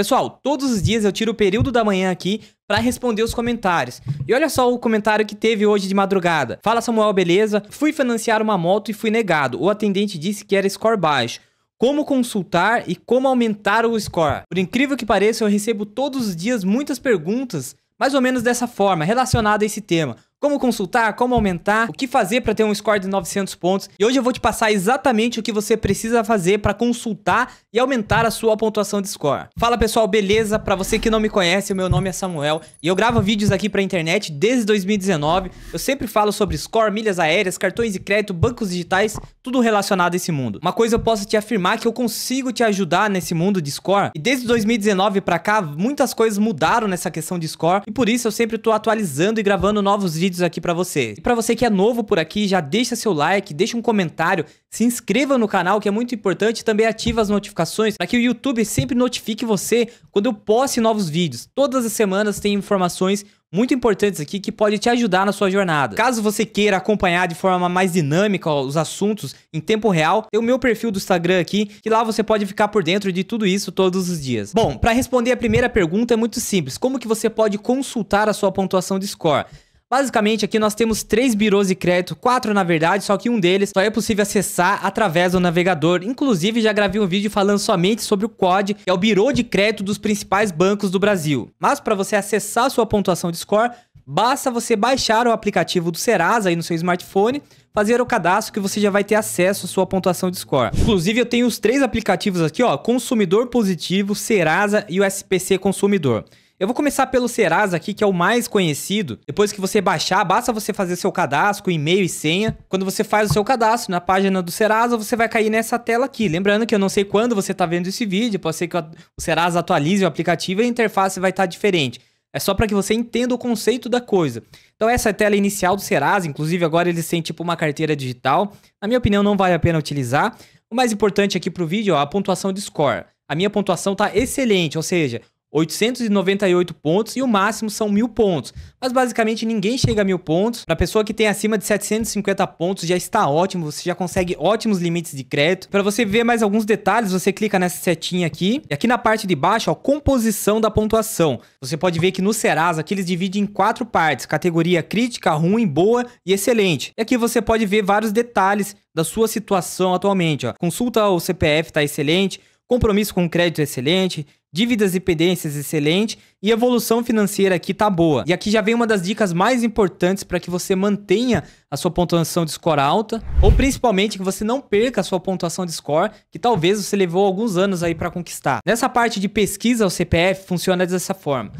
Pessoal, todos os dias eu tiro o período da manhã aqui para responder os comentários. E olha só o comentário que teve hoje de madrugada. Fala Samuel, beleza? Fui financiar uma moto e fui negado. O atendente disse que era score baixo como consultar e como aumentar o score. Por incrível que pareça, eu recebo todos os dias muitas perguntas, mais ou menos dessa forma, relacionada a esse tema como consultar, como aumentar, o que fazer para ter um score de 900 pontos. E hoje eu vou te passar exatamente o que você precisa fazer para consultar e aumentar a sua pontuação de score. Fala pessoal, beleza? Para você que não me conhece, meu nome é Samuel e eu gravo vídeos aqui para internet desde 2019. Eu sempre falo sobre score, milhas aéreas, cartões de crédito, bancos digitais, tudo relacionado a esse mundo. Uma coisa eu posso te afirmar que eu consigo te ajudar nesse mundo de score. E desde 2019 para cá, muitas coisas mudaram nessa questão de score e por isso eu sempre estou atualizando e gravando novos vídeos vídeos aqui para você. E para você que é novo por aqui, já deixa seu like, deixa um comentário, se inscreva no canal que é muito importante, também ativa as notificações para que o YouTube sempre notifique você quando eu poste novos vídeos. Todas as semanas tem informações muito importantes aqui que pode te ajudar na sua jornada. Caso você queira acompanhar de forma mais dinâmica os assuntos em tempo real, tem o meu perfil do Instagram aqui, que lá você pode ficar por dentro de tudo isso todos os dias. Bom, para responder a primeira pergunta é muito simples. Como que você pode consultar a sua pontuação de score? Basicamente, aqui nós temos três birôs de crédito, quatro na verdade, só que um deles só é possível acessar através do navegador. Inclusive, já gravei um vídeo falando somente sobre o COD, que é o birô de crédito dos principais bancos do Brasil. Mas para você acessar a sua pontuação de score, basta você baixar o aplicativo do Serasa aí no seu smartphone, fazer o cadastro que você já vai ter acesso à sua pontuação de score. Inclusive, eu tenho os três aplicativos aqui, ó, Consumidor Positivo, Serasa e o SPC Consumidor. Eu vou começar pelo Serasa aqui, que é o mais conhecido. Depois que você baixar, basta você fazer seu cadastro, e-mail e senha. Quando você faz o seu cadastro na página do Serasa, você vai cair nessa tela aqui. Lembrando que eu não sei quando você está vendo esse vídeo, pode ser que o Serasa atualize o aplicativo e a interface vai estar tá diferente. É só para que você entenda o conceito da coisa. Então essa é a tela inicial do Serasa, inclusive agora eles têm tipo uma carteira digital. Na minha opinião não vale a pena utilizar. O mais importante aqui para o vídeo é a pontuação de score. A minha pontuação está excelente, ou seja, 898 pontos e o máximo são mil pontos. Mas basicamente ninguém chega a mil pontos. Para pessoa que tem acima de 750 pontos já está ótimo, você já consegue ótimos limites de crédito. Para você ver mais alguns detalhes, você clica nessa setinha aqui. E aqui na parte de baixo, ó, composição da pontuação. Você pode ver que no Serasa aqui eles dividem em quatro partes: categoria crítica, ruim, boa e excelente. E aqui você pode ver vários detalhes da sua situação atualmente. Ó. Consulta o CPF, tá excelente compromisso com crédito é excelente, dívidas e pendências excelente e evolução financeira aqui tá boa. E aqui já vem uma das dicas mais importantes para que você mantenha a sua pontuação de score alta ou principalmente que você não perca a sua pontuação de score que talvez você levou alguns anos aí para conquistar. Nessa parte de pesquisa o CPF funciona dessa forma.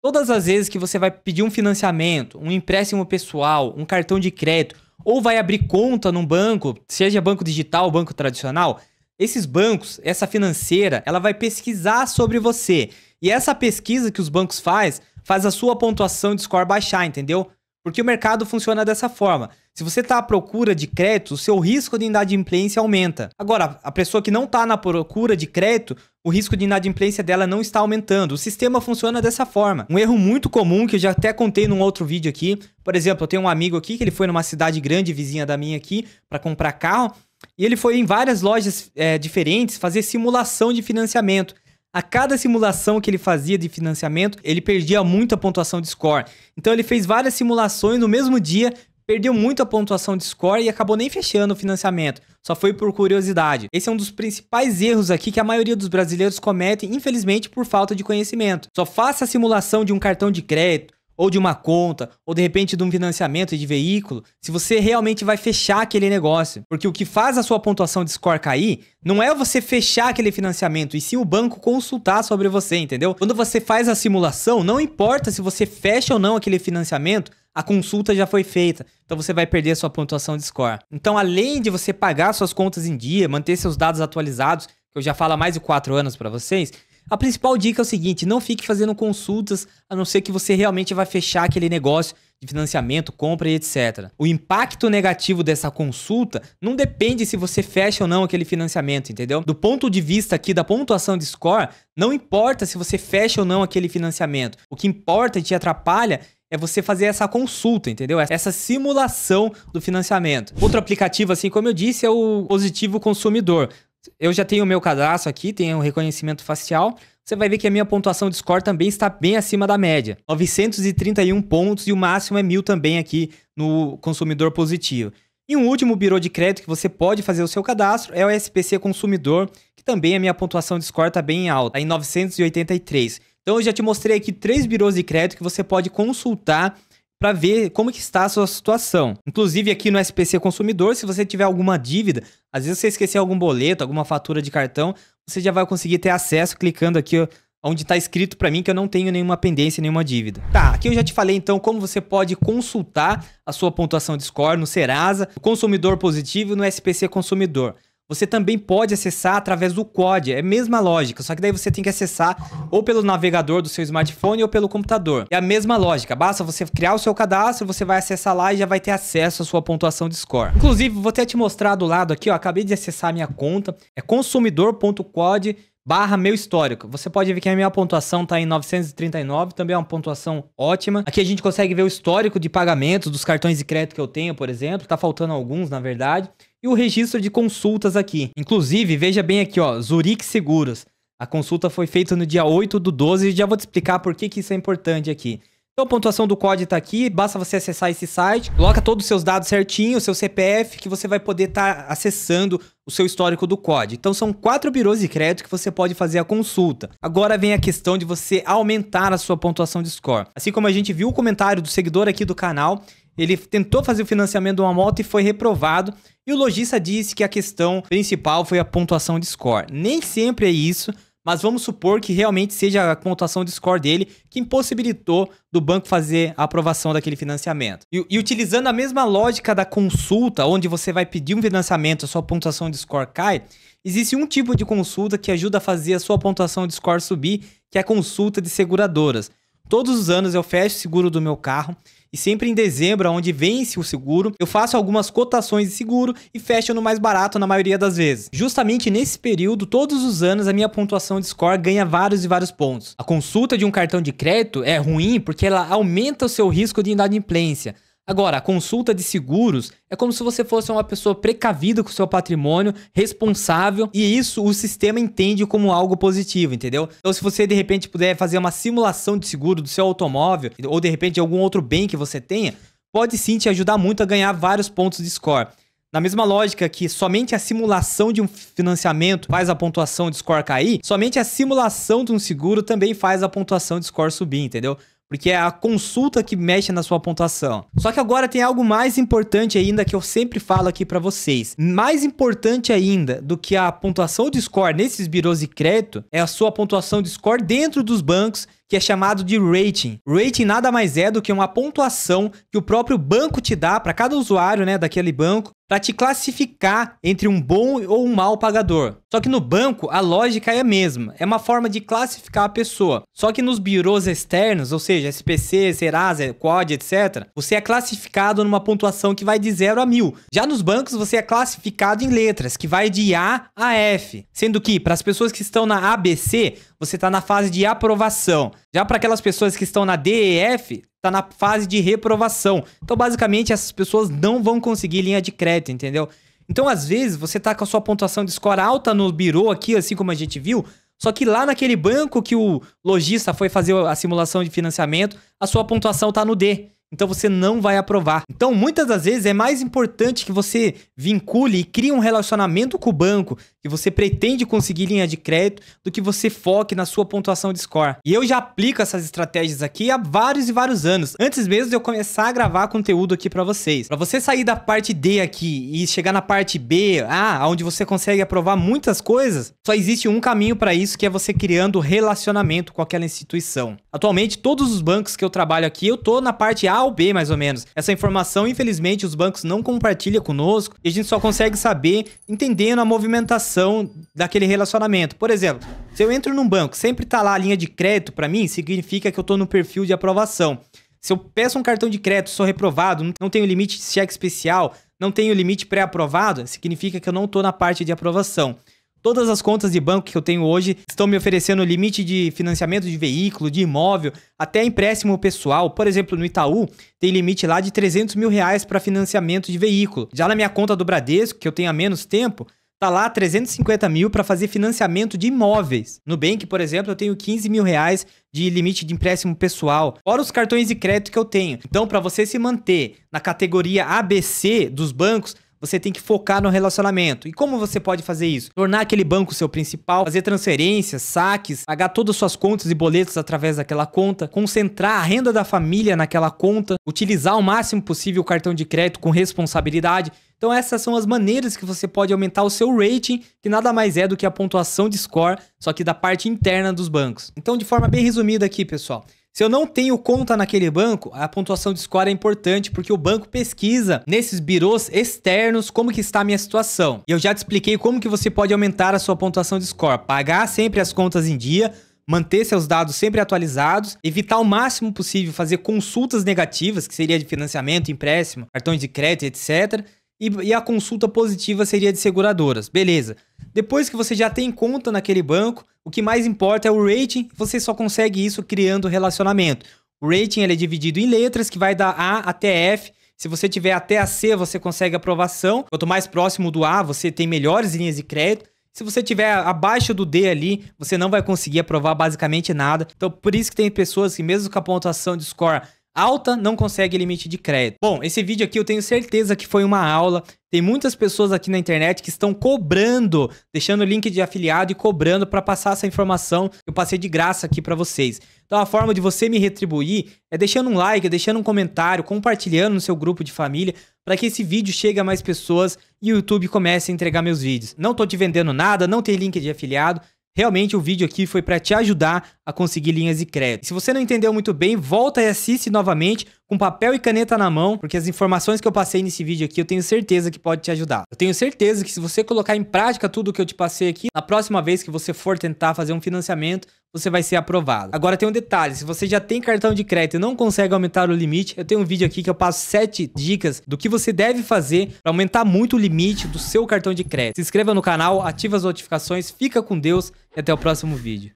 Todas as vezes que você vai pedir um financiamento, um empréstimo pessoal, um cartão de crédito ou vai abrir conta num banco, seja banco digital ou banco tradicional, esses bancos, essa financeira, ela vai pesquisar sobre você. E essa pesquisa que os bancos faz, faz a sua pontuação de score baixar, entendeu? Porque o mercado funciona dessa forma. Se você está à procura de crédito, o seu risco de inadimplência aumenta. Agora, a pessoa que não está na procura de crédito, o risco de inadimplência dela não está aumentando. O sistema funciona dessa forma. Um erro muito comum que eu já até contei num outro vídeo aqui. Por exemplo, eu tenho um amigo aqui que ele foi numa cidade grande vizinha da minha aqui para comprar carro e ele foi em várias lojas é, diferentes fazer simulação de financiamento. A cada simulação que ele fazia de financiamento, ele perdia muita pontuação de score. Então ele fez várias simulações no mesmo dia, perdeu muita pontuação de score e acabou nem fechando o financiamento. Só foi por curiosidade. Esse é um dos principais erros aqui que a maioria dos brasileiros cometem, infelizmente, por falta de conhecimento. Só faça a simulação de um cartão de crédito, ou de uma conta, ou de repente de um financiamento de veículo, se você realmente vai fechar aquele negócio. Porque o que faz a sua pontuação de score cair não é você fechar aquele financiamento, e sim o banco consultar sobre você, entendeu? Quando você faz a simulação, não importa se você fecha ou não aquele financiamento, a consulta já foi feita, então você vai perder a sua pontuação de score. Então, além de você pagar suas contas em dia, manter seus dados atualizados, que eu já falo há mais de 4 anos para vocês, a principal dica é o seguinte: não fique fazendo consultas a não ser que você realmente vai fechar aquele negócio de financiamento, compra e etc. O impacto negativo dessa consulta não depende se você fecha ou não aquele financiamento, entendeu? Do ponto de vista aqui da pontuação de score, não importa se você fecha ou não aquele financiamento. O que importa e te atrapalha é você fazer essa consulta, entendeu? Essa simulação do financiamento. Outro aplicativo, assim como eu disse, é o Positivo Consumidor. Eu já tenho o meu cadastro aqui, tem o um reconhecimento facial. Você vai ver que a minha pontuação de score também está bem acima da média. 931 pontos e o máximo é 1000 também aqui no consumidor positivo. E um último birô de crédito que você pode fazer o seu cadastro é o SPC Consumidor, que também a minha pontuação de score está bem alta, em 983. Então eu já te mostrei aqui três birôs de crédito que você pode consultar para ver como que está a sua situação. Inclusive aqui no SPC Consumidor, se você tiver alguma dívida, às vezes você esqueceu algum boleto, alguma fatura de cartão, você já vai conseguir ter acesso clicando aqui onde está escrito para mim que eu não tenho nenhuma pendência, nenhuma dívida. Tá, aqui eu já te falei então como você pode consultar a sua pontuação de score no Serasa, Consumidor Positivo e no SPC Consumidor você também pode acessar através do COD. É a mesma lógica, só que daí você tem que acessar ou pelo navegador do seu smartphone ou pelo computador. É a mesma lógica, basta você criar o seu cadastro, você vai acessar lá e já vai ter acesso à sua pontuação de score. Inclusive, vou até te mostrar do lado aqui, ó, acabei de acessar a minha conta, é consumidor.cod.com barra meu histórico. Você pode ver que a minha pontuação está em 939, também é uma pontuação ótima. Aqui a gente consegue ver o histórico de pagamentos dos cartões de crédito que eu tenho, por exemplo. está faltando alguns, na verdade. E o registro de consultas aqui. Inclusive, veja bem aqui, ó, Zurich Seguros. A consulta foi feita no dia 8 do 12 e já vou te explicar por que, que isso é importante aqui. Então, a pontuação do código está aqui, basta você acessar esse site, coloca todos os seus dados certinho, seu CPF, que você vai poder estar tá acessando o seu histórico do COD. Então são quatro birôs de crédito que você pode fazer a consulta. Agora vem a questão de você aumentar a sua pontuação de score. Assim como a gente viu o comentário do seguidor aqui do canal, ele tentou fazer o financiamento de uma moto e foi reprovado. E o lojista disse que a questão principal foi a pontuação de score. Nem sempre é isso mas vamos supor que realmente seja a pontuação de score dele que impossibilitou do banco fazer a aprovação daquele financiamento. E, e, utilizando a mesma lógica da consulta, onde você vai pedir um financiamento, a sua pontuação de score cai, existe um tipo de consulta que ajuda a fazer a sua pontuação de score subir, que é a consulta de seguradoras. Todos os anos eu fecho o seguro do meu carro e sempre em dezembro, onde vence o seguro, eu faço algumas cotações de seguro e fecho no mais barato na maioria das vezes. Justamente nesse período, todos os anos, a minha pontuação de score ganha vários e vários pontos. A consulta de um cartão de crédito é ruim porque ela aumenta o seu risco de inadimplência. Agora, a consulta de seguros é como se você fosse uma pessoa precavida com o seu patrimônio, responsável, e isso o sistema entende como algo positivo, entendeu? Então, se você de repente puder fazer uma simulação de seguro do seu automóvel, ou de repente de algum outro bem que você tenha, pode sim te ajudar muito a ganhar vários pontos de score. Na mesma lógica que somente a simulação de um financiamento faz a pontuação de score cair, somente a simulação de um seguro também faz a pontuação de score subir, entendeu? porque é a consulta que mexe na sua pontuação. Só que agora tem algo mais importante ainda que eu sempre falo aqui para vocês. Mais importante ainda do que a pontuação de score nesses birôs de crédito é a sua pontuação de score dentro dos bancos que é chamado de rating. Rating nada mais é do que uma pontuação que o próprio banco te dá para cada usuário né, daquele banco para te classificar entre um bom ou um mau pagador. Só que no banco a lógica é a mesma, é uma forma de classificar a pessoa. Só que nos birôs externos, ou seja, SPC, Serasa, COD, etc, você é classificado numa pontuação que vai de 0 a 1000. Já nos bancos você é classificado em letras, que vai de A a F, sendo que para as pessoas que estão na ABC, você está na fase de aprovação. Já para aquelas pessoas que estão na DEF, está na fase de reprovação. Então, basicamente, essas pessoas não vão conseguir linha de crédito, entendeu? Então, às vezes, você está com a sua pontuação de score alta no birô aqui, assim como a gente viu, só que lá naquele banco que o lojista foi fazer a simulação de financiamento, a sua pontuação está no D então você não vai aprovar. Então, muitas das vezes é mais importante que você vincule e crie um relacionamento com o banco que você pretende conseguir linha de crédito do que você foque na sua pontuação de score. E eu já aplico essas estratégias aqui há vários e vários anos, antes mesmo de eu começar a gravar conteúdo aqui para vocês. Para você sair da parte D aqui e chegar na parte B, a, ah, onde você consegue aprovar muitas coisas, só existe um caminho para isso, que é você criando relacionamento com aquela instituição. Atualmente, todos os bancos que eu trabalho aqui, eu tô na parte A ao B, mais ou menos. Essa informação, infelizmente, os bancos não compartilham conosco e a gente só consegue saber entendendo a movimentação daquele relacionamento. Por exemplo, se eu entro num banco, sempre tá lá a linha de crédito para mim, significa que eu tô no perfil de aprovação. Se eu peço um cartão de crédito, sou reprovado, não tenho limite de cheque especial, não tenho limite pré-aprovado, significa que eu não estou na parte de aprovação. Todas as contas de banco que eu tenho hoje estão me oferecendo limite de financiamento de veículo, de imóvel, até empréstimo pessoal. Por exemplo, no Itaú, tem limite lá de 300 mil reais para financiamento de veículo. Já na minha conta do Bradesco, que eu tenho há menos tempo, tá lá 350 mil para fazer financiamento de imóveis. No Bank, por exemplo, eu tenho 15 mil reais de limite de empréstimo pessoal, fora os cartões de crédito que eu tenho. Então, para você se manter na categoria ABC dos bancos, você tem que focar no relacionamento. E como você pode fazer isso? Tornar aquele banco seu principal, fazer transferências, saques, pagar todas as suas contas e boletos através daquela conta, concentrar a renda da família naquela conta, utilizar o máximo possível o cartão de crédito com responsabilidade. Então essas são as maneiras que você pode aumentar o seu rating, que nada mais é do que a pontuação de score, só que da parte interna dos bancos. Então de forma bem resumida aqui, pessoal, se eu não tenho conta naquele banco, a pontuação de score é importante porque o banco pesquisa nesses birôs externos como que está a minha situação. E eu já te expliquei como que você pode aumentar a sua pontuação de score, pagar sempre as contas em dia, manter seus dados sempre atualizados, evitar o máximo possível fazer consultas negativas, que seria de financiamento, empréstimo, cartões de crédito, etc e, e a consulta positiva seria de seguradoras. Beleza. Depois que você já tem conta naquele banco, o que mais importa é o rating, você só consegue isso criando relacionamento. O rating ele é dividido em letras, que vai da A até F. Se você tiver até a C, você consegue aprovação. Quanto mais próximo do A, você tem melhores linhas de crédito. Se você tiver abaixo do D ali, você não vai conseguir aprovar basicamente nada. Então, por isso que tem pessoas que, mesmo com a pontuação de score Alta não consegue limite de crédito. Bom, esse vídeo aqui eu tenho certeza que foi uma aula. Tem muitas pessoas aqui na internet que estão cobrando, deixando o link de afiliado e cobrando para passar essa informação. que Eu passei de graça aqui para vocês. Então a forma de você me retribuir é deixando um like, é deixando um comentário, compartilhando no seu grupo de família, para que esse vídeo chegue a mais pessoas e o YouTube comece a entregar meus vídeos. Não tô te vendendo nada, não tem link de afiliado. Realmente o vídeo aqui foi para te ajudar a conseguir linhas de crédito. Se você não entendeu muito bem, volta e assiste novamente com papel e caneta na mão, porque as informações que eu passei nesse vídeo aqui eu tenho certeza que pode te ajudar. Eu tenho certeza que se você colocar em prática tudo o que eu te passei aqui, na próxima vez que você for tentar fazer um financiamento, você vai ser aprovado. Agora tem um detalhe, se você já tem cartão de crédito e não consegue aumentar o limite, eu tenho um vídeo aqui que eu passo 7 dicas do que você deve fazer para aumentar muito o limite do seu cartão de crédito. Se inscreva no canal, ativa as notificações, fica com Deus e até o próximo vídeo.